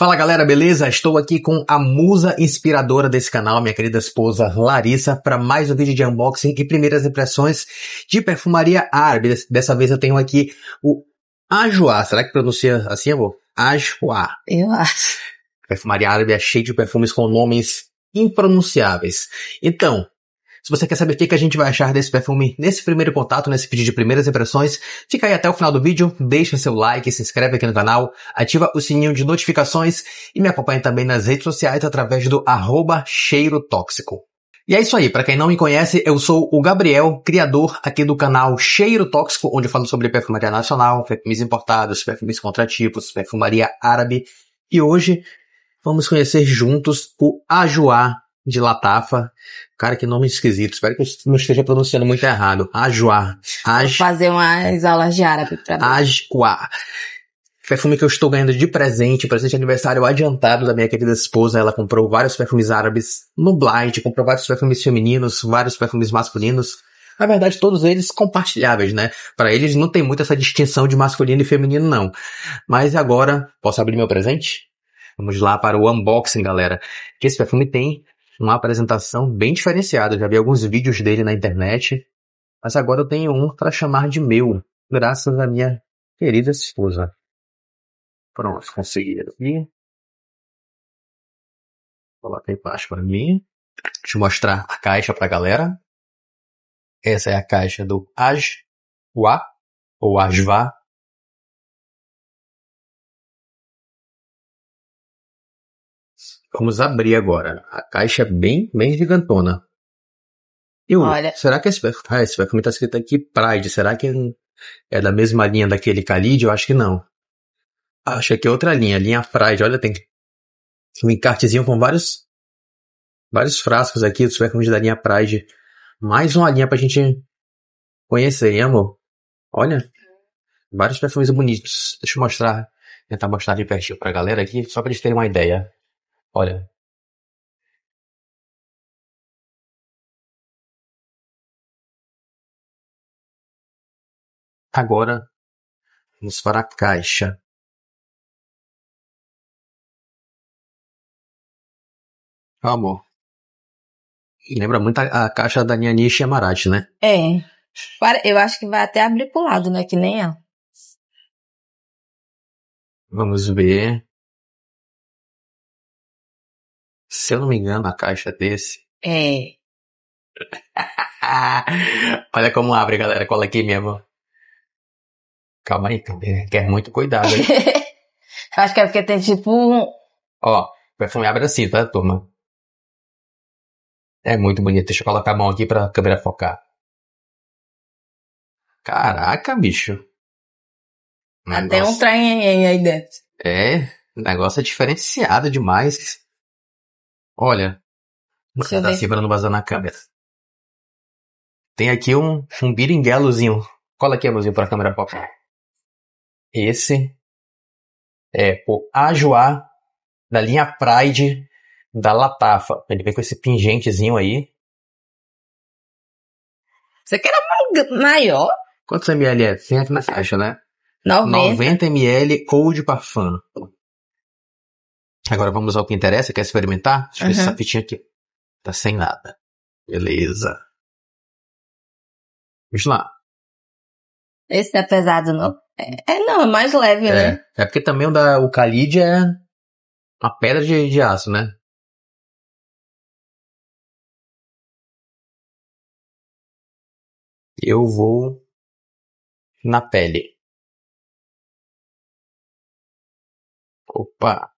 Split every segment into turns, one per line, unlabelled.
Fala galera, beleza? Estou aqui com a musa inspiradora desse canal, minha querida esposa Larissa, para mais um vídeo de unboxing e primeiras impressões de perfumaria árabe. Dessa vez eu tenho aqui o Ajoá. Será que pronuncia assim, amor? Ajoá. Eu acho. Perfumaria árabe é cheia de perfumes com nomes impronunciáveis. Então, se você quer saber o que a gente vai achar desse perfume nesse primeiro contato, nesse vídeo de primeiras impressões, fica aí até o final do vídeo, deixa seu like, se inscreve aqui no canal, ativa o sininho de notificações e me acompanhe também nas redes sociais através do arroba cheiro tóxico. E é isso aí, para quem não me conhece, eu sou o Gabriel, criador aqui do canal Cheiro Tóxico, onde eu falo sobre perfumaria nacional, perfumes importados, perfumes contrativos, perfumaria árabe. E hoje vamos conhecer juntos o Ajuá de Latafa. Cara, que nome esquisito. Espero que eu não esteja pronunciando muito errado. Ajuá. Aj... Vou fazer umas aulas de árabe pra mim. Ajuá. Perfume que eu estou ganhando de presente, presente de aniversário adiantado da minha querida esposa. Ela comprou vários perfumes árabes no Blind, comprou vários perfumes femininos, vários perfumes masculinos. Na verdade, todos eles compartilháveis, né? Para eles não tem muito essa distinção de masculino e feminino, não. Mas agora, posso abrir meu presente? Vamos lá para o unboxing, galera. Esse perfume tem uma apresentação bem
diferenciada. já vi alguns vídeos dele na internet, mas agora eu tenho um para chamar de meu, graças à minha querida esposa. Pronto, consegui aqui.
Coloquei embaixo para mim. Deixa eu mostrar a caixa para a galera. Essa é a caixa do Ajwa, ou Ajwa,
Vamos abrir agora. A caixa é bem, bem gigantona. Eu, Olha. Será que esse, ah, esse perfume está escrito aqui Pride? Será que é da mesma linha daquele Khalid? Eu acho que não. Acho que é outra linha, linha Pride. Olha, tem um encartezinho com vários vários frascos aqui dos perfumes da linha Pride. Mais uma linha para a gente conhecer, hein, amor? Olha, vários perfumes bonitos. Deixa eu mostrar, tentar mostrar de pertinho a galera aqui, só para eles terem uma ideia. Olha,
Agora, vamos para a caixa. Amor.
Lembra muito a, a caixa da e Shiamarachi, né?
É. Eu acho que vai até abrir pro lado, né? Que nem ela.
Vamos ver.
Se eu não me engano, a caixa desse. É.
Olha como abre, galera. Cola aqui mesmo. Calma aí, quer muito cuidado.
Acho que é porque tem tipo
um.
Ó, o perfume abre assim, tá, turma? É muito bonito. Deixa eu colocar a mão aqui pra câmera focar. Caraca, bicho. Negócio... Até um
trem aí dentro.
É, negócio é diferenciado demais. Olha, você tá ver. segurando vazar na câmera. Tem aqui um, um biringuelozinho. Cola aqui, amorzinho, pra câmera pop. Esse é o Ajoá da linha Pride da Latafa. Ele vem com esse pingentezinho aí.
Você quer maior?
Quantos ml é? 100 na caixa, né? 90. 90 ml Cold Parfum. Agora vamos ao que interessa. Quer experimentar? Deixa eu uhum. ver essa fitinha aqui. Tá sem nada.
Beleza. Vamos lá. Esse é pesado, não. É, é não, é mais leve, é. né? É porque também o da o Khalid é uma pedra de, de aço, né? Eu vou na pele. Opa!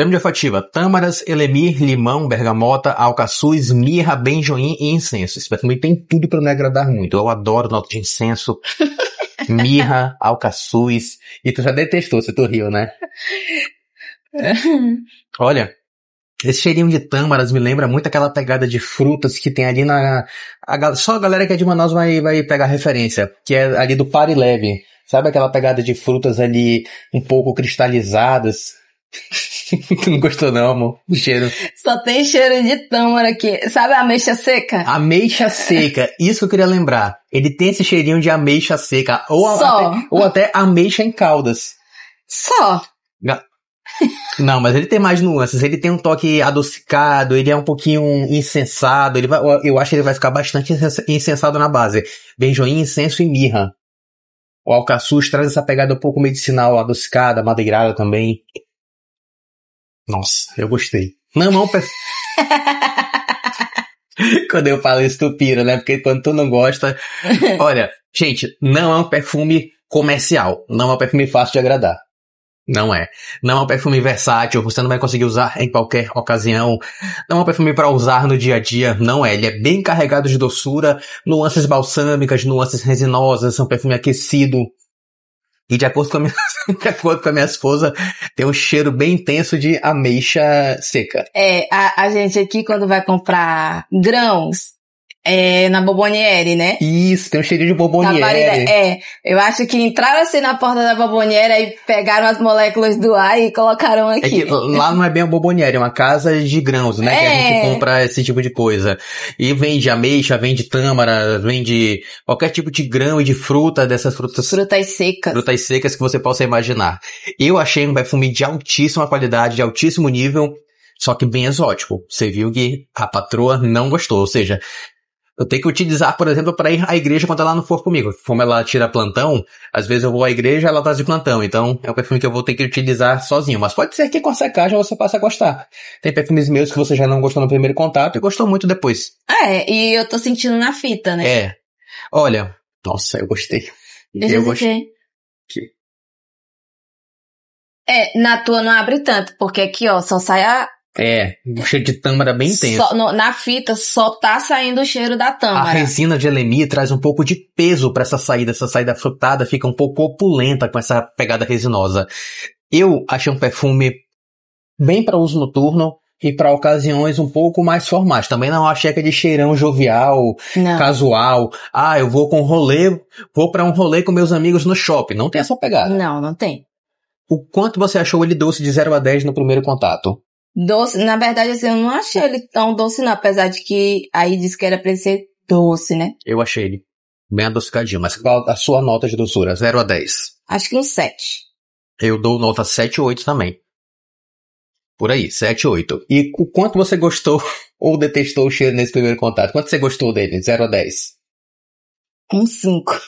de olfativa, tâmaras, elemir, limão, bergamota, alcaçuz, mirra, benjoim e incenso. Esse também tem tudo para me agradar muito. Eu adoro nota de incenso, mirra, alcaçuz. E tu já detestou, se tu riu, né? Olha, esse cheirinho de tâmaras me lembra muito aquela pegada de frutas que tem ali na... A, só a galera que é de Manaus vai, vai pegar referência, que é ali do Pare Leve. Sabe aquela pegada de frutas ali um pouco cristalizadas? não gostou não, amor, o cheiro.
Só tem cheiro de tâmara aqui. Sabe a ameixa seca?
Ameixa seca, isso que eu queria lembrar. Ele tem esse cheirinho de ameixa seca, ou, Só. Até, ou até ameixa em caldas. Só. Não, mas ele tem mais nuances. Ele tem um toque adocicado, ele é um pouquinho insensado. Ele vai, eu acho que ele vai ficar bastante insensado na base. Benjoim, incenso e mirra. O alcaçuz traz essa pegada um pouco medicinal, adocicada, madeirada também.
Nossa, eu gostei. Não, um perfume. quando eu falo isso, tu pira, né? Porque quando tu não gosta. Olha, gente,
não é um perfume comercial. Não é um perfume fácil de agradar. Não é. Não é um perfume versátil, você não vai conseguir usar em qualquer ocasião. Não é um perfume para usar no dia a dia, não é. Ele é bem carregado de doçura, nuances balsâmicas, nuances resinosas, é um perfume aquecido, e de acordo, com a minha, de acordo com a minha esposa, tem um cheiro bem intenso de ameixa seca.
É, a, a gente aqui quando vai comprar grãos, é, na Bobonieri, né?
Isso, tem um cheirinho de Boboniere. é,
eu acho que entraram assim na porta da Bobonieri e pegaram as moléculas do ar e colocaram aqui. É que, lá não
é bem a Bobonieri, é uma casa de grãos, né? É. Que a gente é. compra esse tipo de coisa. E vende ameixa, vende tâmara, vende qualquer tipo de grão e de fruta, dessas frutas... Frutas secas. Frutas secas que você possa imaginar. Eu achei um perfume de altíssima qualidade, de altíssimo nível, só que bem exótico. Você viu que a patroa não gostou, ou seja, eu tenho que utilizar, por exemplo, para ir à igreja quando ela não for comigo. Como ela tira plantão, às vezes eu vou à igreja e ela tá de plantão. Então é um perfume que eu vou ter que utilizar sozinho. Mas pode ser que com a secagem você passe a gostar. Tem perfumes meus que você já não gostou no primeiro contato e gostou
muito depois.
É, e eu tô sentindo na fita, né?
É. Olha, nossa, eu gostei.
Deixa eu gostei. Que... É, na tua não abre tanto, porque aqui, ó, só sai a,
é, o cheiro de tâmara bem intenso. Só,
no, na fita só tá saindo o cheiro da tâmara. A
resina de elemi traz um pouco de peso para essa saída, essa saída frutada fica um pouco opulenta com essa pegada resinosa. Eu achei um perfume bem para uso noturno e para ocasiões um pouco mais formais. Também não achei que é de cheirão jovial, não. casual. Ah, eu vou com um rolê, vou para um rolê com meus amigos no shopping. Não tem essa pegada. Não, não tem. O quanto você achou ele doce de 0 a 10 no primeiro contato?
Doce, na verdade, assim, eu não achei ele tão doce, não, apesar de que aí disse que era pra ele ser doce, né?
Eu achei ele bem adocicadinho, mas qual a sua nota de doçura? 0 a 10?
Acho que um 7.
Eu dou nota 7 e 8 também.
Por aí, 7 e 8. E o quanto você gostou ou detestou o cheiro nesse primeiro contato? Quanto você gostou dele? 0 a 10?
Um
5.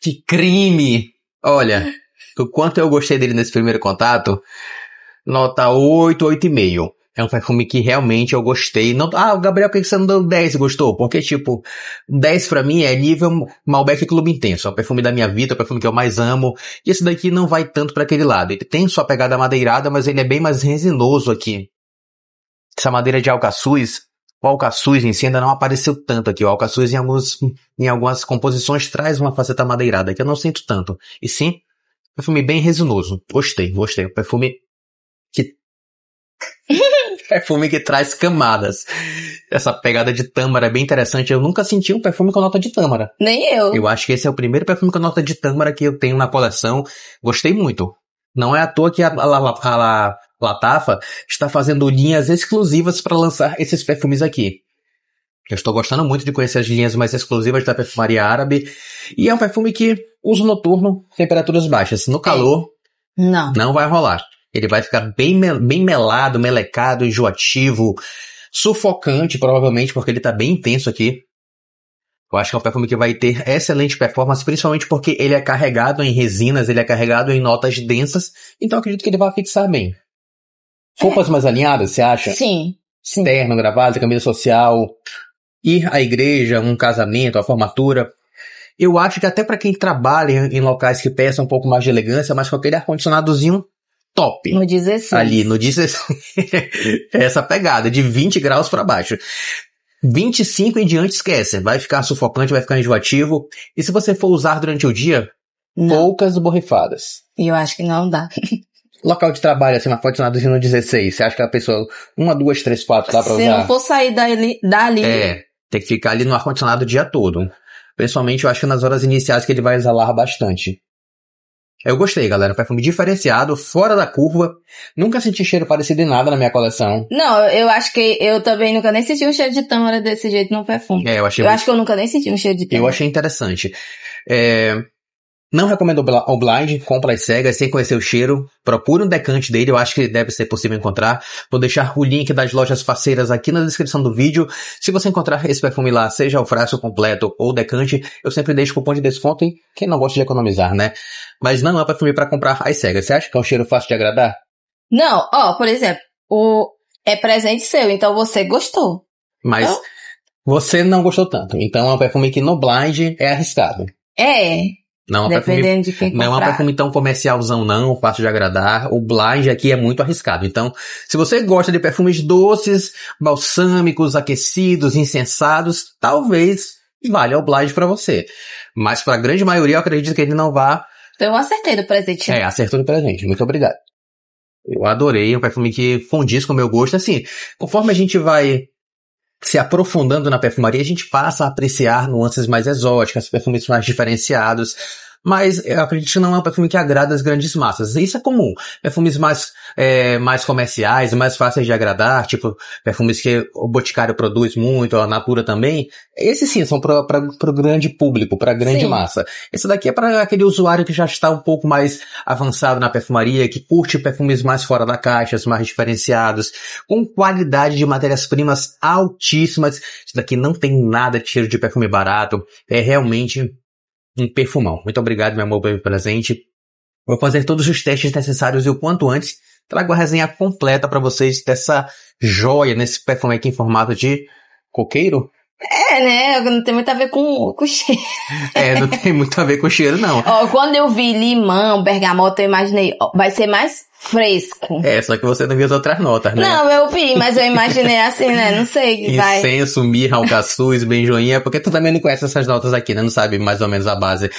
Que crime! Olha, o quanto eu gostei dele nesse primeiro contato, nota 8, 8,5. É um perfume que realmente eu gostei. Não, ah, Gabriel, por que você não deu 10 gostou? Porque, tipo, 10 para mim é nível Malbec Clube Intenso. É o perfume da minha vida, é o perfume que eu mais amo. E esse daqui não vai tanto para aquele lado. Ele tem sua pegada madeirada, mas ele é bem mais resinoso aqui. Essa madeira de alcaçuz, o alcaçuz em si ainda não apareceu tanto aqui. O alcaçuz em, alguns, em algumas composições traz uma faceta madeirada que eu não sinto tanto. E sim, perfume bem resinoso. Gostei, gostei. O perfume perfume que traz camadas. Essa pegada de tâmara é bem interessante. Eu nunca senti um perfume com nota de tâmara.
Nem eu. Eu
acho que esse é o primeiro perfume com nota de tâmara que eu tenho na coleção. Gostei muito. Não é à toa que a, a, a, Latafa está fazendo linhas exclusivas para lançar esses perfumes aqui. Eu estou gostando muito de conhecer as linhas mais exclusivas da perfumaria árabe. E é um perfume que uso noturno, temperaturas baixas. No é. calor, é. não. não vai rolar. Ele vai ficar bem, bem melado, melecado, enjoativo, sufocante, provavelmente, porque ele tá bem intenso aqui. Eu acho que é um perfume que vai ter excelente performance, principalmente porque ele é carregado em resinas, ele é carregado em notas densas, então acredito que ele vai fixar bem. Roupas é. mais alinhadas, você acha? Sim, sim. Terno, camisa social, ir à igreja, um casamento, a formatura. Eu acho que até para quem trabalha em locais que peçam um pouco mais de elegância, mas com aquele ar-condicionadozinho top. No 16. Ali, no 16. é essa pegada, de 20 graus para baixo. 25 em diante, esquece. Vai ficar sufocante, vai ficar enjoativo. E se você for usar durante o dia, não. poucas borrifadas.
E eu acho que não dá.
Local de trabalho, assim, uma ar-condicionado no 16. Você acha que a pessoa, uma, duas, três, quatro, dá pra se usar? Se não for
sair dali, dali. É,
tem que ficar ali no ar-condicionado o dia todo. Principalmente, eu acho que nas horas iniciais que ele vai exalar bastante. Eu gostei, galera. Perfume diferenciado, fora da curva. Nunca senti cheiro parecido em nada na minha coleção.
Não, eu acho que eu também nunca nem senti um cheiro de tâmara desse jeito num perfume.
É, eu achei. Eu muito... acho que
eu nunca nem senti um cheiro de tâmara. Eu achei
interessante. É, não recomendo o blind, compra as cegas sem conhecer o cheiro. Procure um decante dele, eu acho que deve ser possível encontrar. Vou deixar o link das lojas faceiras aqui na descrição do vídeo. Se você encontrar esse perfume lá, seja o frasco completo ou o decante, eu sempre deixo cupom de desconto em quem não gosta de economizar, né? Mas não é um perfume para comprar as cegas. Você acha que é um cheiro fácil de agradar?
Não, ó, oh, por exemplo, o é presente seu, então você gostou.
Mas então você não gostou tanto. Então é um perfume que no blind é arriscado. É, não é perfume, de quem comprar. Não é um perfume tão comercialzão não, fácil de agradar. O blind aqui é muito arriscado. Então, se você gosta de perfumes doces, balsâmicos, aquecidos, incensados, talvez valha o blind para você. Mas para a grande maioria, eu acredito que ele não vá...
Então eu acertei do presente. É,
acertou do presente. Muito obrigado. Eu adorei, um perfume que fundisse com o meu gosto. Assim, conforme a gente vai se aprofundando na perfumaria, a gente passa a apreciar nuances mais exóticas, perfumes mais diferenciados, mas eu acredito que não é um perfume que agrada as grandes massas. Isso é comum. Perfumes mais, é, mais comerciais, mais fáceis de agradar, tipo perfumes que o Boticário produz muito, a Natura também. Esses sim são para o grande público, para a grande sim. massa. Esse daqui é para aquele usuário que já está um pouco mais avançado na perfumaria, que curte perfumes mais fora da caixa, mais diferenciados, com qualidade de matérias-primas altíssimas. Isso daqui não tem nada de cheiro de perfume barato. É realmente um perfumão. Muito obrigado, meu amor, pelo presente. Vou fazer todos os testes necessários e o quanto antes trago a resenha completa para vocês dessa joia, nesse perfume aqui em formato de coqueiro.
É, né? Não tem muito a ver com, com cheiro.
É, não tem muito a ver com cheiro, não.
Ó, quando eu vi limão, bergamota, eu imaginei, ó, vai ser mais fresco.
É, só que você não viu as outras notas, né? Não,
eu vi, mas eu imaginei assim, né? Não sei que vai.
Incenso, mirra, alcaçuz, benjoinha, porque tu também não conhece essas notas aqui, né? Não sabe mais ou menos a base.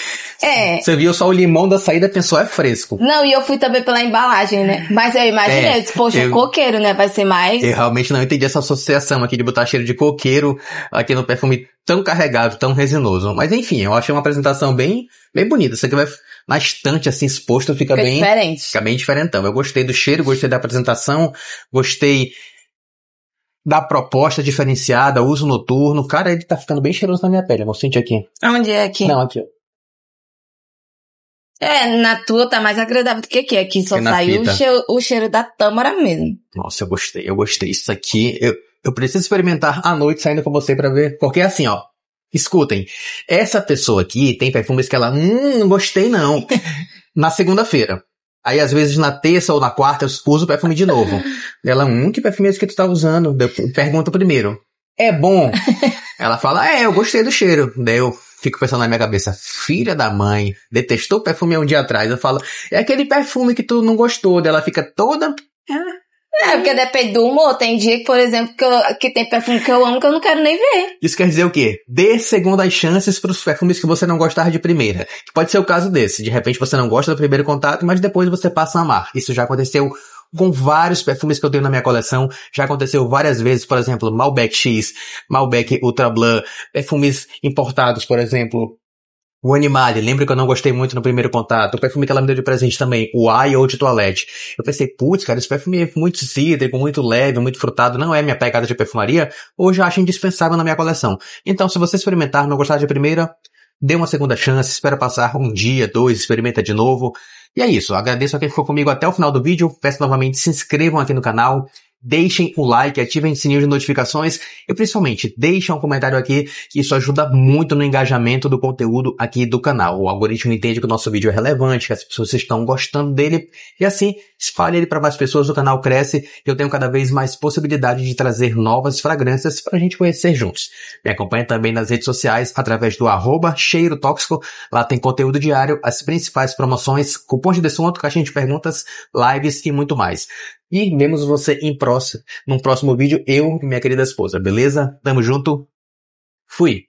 É. Você viu só o limão da saída, pensou, é fresco.
Não, e eu fui também pela embalagem, né? Mas eu imaginei, é, eu disse, poxa, eu, coqueiro, né? Vai ser mais... Eu
realmente não entendi essa associação aqui de botar cheiro de coqueiro aqui no perfume tão carregado, tão resinoso. Mas enfim, eu achei uma apresentação bem, bem bonita. Você que vai na estante, assim, exposto, fica, fica bem. Diferente. Fica bem diferentão. Eu gostei do cheiro, gostei da apresentação, gostei da proposta diferenciada, uso noturno. Cara, ele tá ficando bem cheiroso na minha pele. Vou sentir aqui.
Onde é aqui? Não,
aqui,
ó.
É, na tua tá mais agradável do que aqui. Aqui só saiu o cheiro, o cheiro da tâmara mesmo.
Nossa, eu gostei, eu gostei. Isso aqui, eu, eu preciso
experimentar à noite saindo com você para ver. Porque é assim, ó, Escutem, essa pessoa aqui tem perfumes que ela, hum, não gostei não. na segunda-feira. Aí, às vezes, na terça ou na quarta, eu uso o perfume de novo. ela, hum, que perfume é esse que tu tá usando? Eu pergunto primeiro. É bom? ela fala, é, eu gostei do cheiro. Daí eu fico pensando na minha cabeça, filha da mãe, detestou o perfume há um dia atrás. Eu falo, é aquele perfume que tu não gostou. Daí ela fica toda,
ah, é, porque depende do humor. Tem dia, por exemplo, que, eu, que tem perfume que eu amo que eu não quero nem ver.
Isso quer dizer o quê? Dê segundas chances para os perfumes que você não gostava de primeira. Que pode ser o caso desse. De repente você não gosta do primeiro contato, mas depois você passa a amar. Isso já aconteceu com vários perfumes que eu tenho na minha coleção. Já aconteceu várias vezes, por exemplo, Malbec X, Malbec Ultra Blanc, perfumes importados, por exemplo, o Animale, lembra que eu não gostei muito no primeiro contato. O perfume que ela me deu de presente também, o Io de Toilette. Eu pensei, putz, cara, esse perfume é muito cítrico, muito leve, muito frutado, não é minha pegada de perfumaria. Hoje eu acho indispensável na minha coleção. Então, se você experimentar, não gostar de primeira, dê uma segunda chance, espera passar um dia, dois, experimenta de novo. E é isso, agradeço a quem ficou comigo até o final do vídeo, peço novamente se inscrevam aqui no canal, deixem o like, ativem o sininho de notificações e principalmente deixem um comentário aqui, que isso ajuda muito no engajamento do conteúdo aqui do canal. O algoritmo entende que o nosso vídeo é relevante, que as pessoas estão gostando dele e assim espalhe ele para mais pessoas, o canal cresce e eu tenho cada vez mais possibilidade de trazer novas fragrâncias para a gente conhecer juntos. Me acompanhe também nas redes sociais através do arroba cheiro tóxico, lá tem conteúdo diário, as principais promoções, cupons de desconto, caixinha de perguntas,
lives e muito mais. E vemos você em próximo, num próximo vídeo, eu e minha querida esposa, beleza? Tamo junto. Fui.